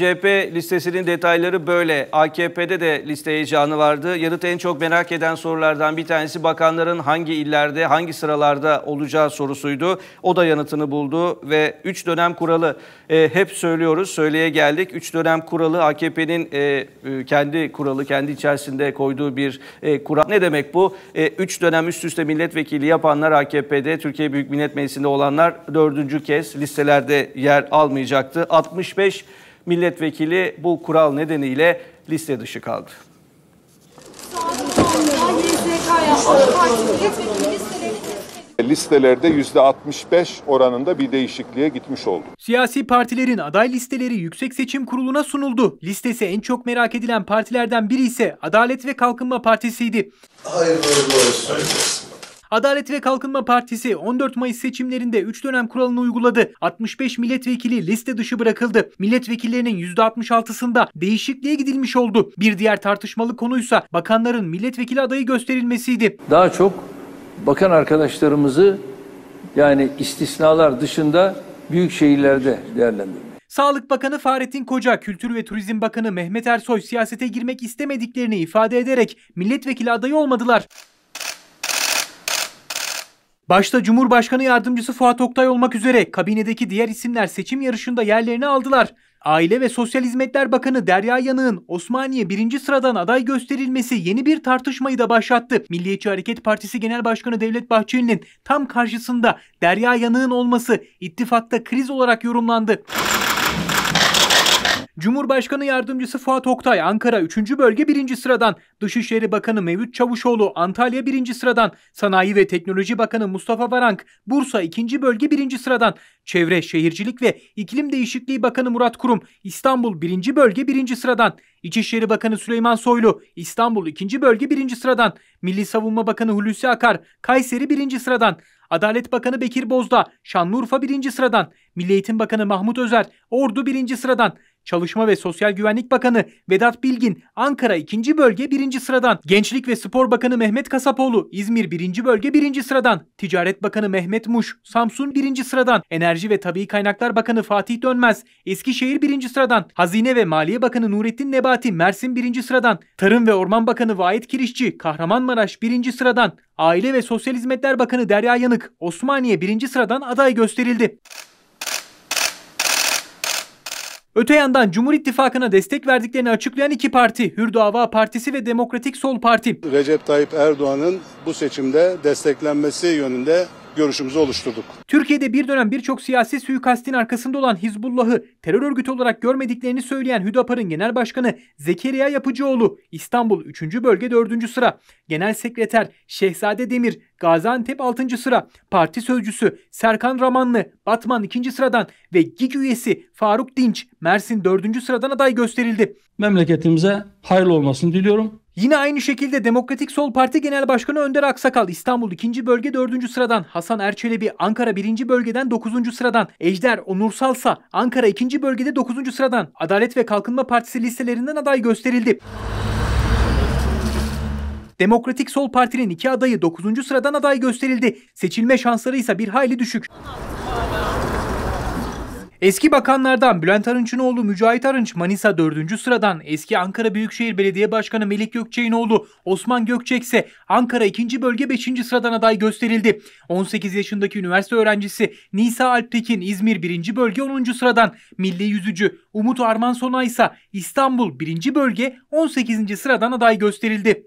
CHP listesinin detayları böyle. AKP'de de liste heyecanı vardı. Yanıt en çok merak eden sorulardan bir tanesi bakanların hangi illerde, hangi sıralarda olacağı sorusuydu. O da yanıtını buldu ve 3 dönem kuralı e, hep söylüyoruz, söyleye geldik. 3 dönem kuralı AKP'nin e, e, kendi kuralı, kendi içerisinde koyduğu bir e, kural. Ne demek bu? 3 e, dönem üst üste milletvekili yapanlar AKP'de, Türkiye Büyük Millet Meclisi'nde olanlar 4. kez listelerde yer almayacaktı. 65 Milletvekili bu kural nedeniyle liste dışı kaldı. Listelerde yüzde %65 oranında bir değişikliğe gitmiş oldu. Siyasi partilerin aday listeleri Yüksek Seçim Kurulu'na sunuldu. Listesi en çok merak edilen partilerden biri ise Adalet ve Kalkınma Partisi'ydi. Hayırlı olsun. Adalet ve Kalkınma Partisi 14 Mayıs seçimlerinde 3 dönem kuralını uyguladı. 65 milletvekili liste dışı bırakıldı. Milletvekillerinin %66'sında değişikliğe gidilmiş oldu. Bir diğer tartışmalı konuysa bakanların milletvekili adayı gösterilmesiydi. Daha çok bakan arkadaşlarımızı yani istisnalar dışında büyük şehirlerde değerlendirmek. Sağlık Bakanı Fahrettin Koca, Kültür ve Turizm Bakanı Mehmet Ersoy siyasete girmek istemediklerini ifade ederek milletvekili adayı olmadılar. Başta Cumhurbaşkanı Yardımcısı Fuat Oktay olmak üzere kabinedeki diğer isimler seçim yarışında yerlerini aldılar. Aile ve Sosyal Hizmetler Bakanı Derya Yanık'ın Osmaniye birinci sıradan aday gösterilmesi yeni bir tartışmayı da başlattı. Milliyetçi Hareket Partisi Genel Başkanı Devlet Bahçeli'nin tam karşısında Derya Yanık'ın olması ittifakta kriz olarak yorumlandı. Cumhurbaşkanı Yardımcısı Fuat Oktay Ankara 3. Bölge 1. sıradan, Dışişleri Bakanı Mevlüt Çavuşoğlu Antalya 1. sıradan, Sanayi ve Teknoloji Bakanı Mustafa Varank Bursa 2. Bölge 1. sıradan, Çevre Şehircilik ve İklim Değişikliği Bakanı Murat Kurum İstanbul 1. Bölge 1. sıradan, İçişleri Bakanı Süleyman Soylu İstanbul 2. Bölge 1. sıradan, Milli Savunma Bakanı Hulusi Akar Kayseri 1. sıradan, Adalet Bakanı Bekir Bozdağ Şanlıurfa 1. sıradan, Milli Eğitim Bakanı Mahmut Özer Ordu 1. sıradan, Çalışma ve Sosyal Güvenlik Bakanı Vedat Bilgin Ankara 2. bölge 1. sıradan, Gençlik ve Spor Bakanı Mehmet Kasapoğlu İzmir 1. bölge 1. sıradan, Ticaret Bakanı Mehmet Muş Samsun 1. sıradan, Enerji ve Tabii Kaynaklar Bakanı Fatih Dönmez Eskişehir 1. sıradan, Hazine ve Maliye Bakanı Nurettin Nebati Mersin 1. sıradan, Tarım ve Orman Bakanı Vahit Kirişçi Kahramanmaraş 1. sıradan, Aile ve Sosyal Hizmetler Bakanı Derya Yanık Osmaniye 1. sıradan aday gösterildi. Öte yandan Cumhur İttifakı'na destek verdiklerini açıklayan iki parti, Hür Dava Partisi ve Demokratik Sol Parti. Recep Tayyip Erdoğan'ın bu seçimde desteklenmesi yönünde görüşümüzü oluşturduk. Türkiye'de bir dönem birçok siyasi suikastin arkasında olan Hizbullah'ı terör örgütü olarak görmediklerini söyleyen Hüdapar'ın genel başkanı Zekeriya Yapıcıoğlu İstanbul 3. bölge 4. sıra, genel sekreter Şehzade Demir Gaziantep 6. sıra, parti sözcüsü Serkan Ramanlı Batman 2. sıradan ve GİG üyesi Faruk Dinç Mersin 4. sıradan aday gösterildi. Memleketimize hayırlı olmasını diliyorum. Yine aynı şekilde Demokratik Sol Parti Genel Başkanı Önder Aksakal İstanbul 2. Bölge 4. sıradan, Hasan Erçelebi Ankara 1. bölgeden 9. sıradan, Ejder Onursalsa Ankara 2. bölgede 9. sıradan Adalet ve Kalkınma Partisi listelerinden aday gösterildi. Demokratik Sol Parti'nin iki adayı 9. sıradan aday gösterildi. Seçilme şansları ise bir hayli düşük. Eski bakanlardan Bülent Arınç'ın oğlu Mücahit Arınç Manisa 4. sıradan, eski Ankara Büyükşehir Belediye Başkanı Melik Gökçek'in oğlu Osman Gökçek ise Ankara 2. Bölge 5. sıradan aday gösterildi. 18 yaşındaki üniversite öğrencisi Nisa Alptekin İzmir 1. Bölge 10. sıradan, milli yüzücü Umut Arman Sonay ise İstanbul 1. Bölge 18. sıradan aday gösterildi.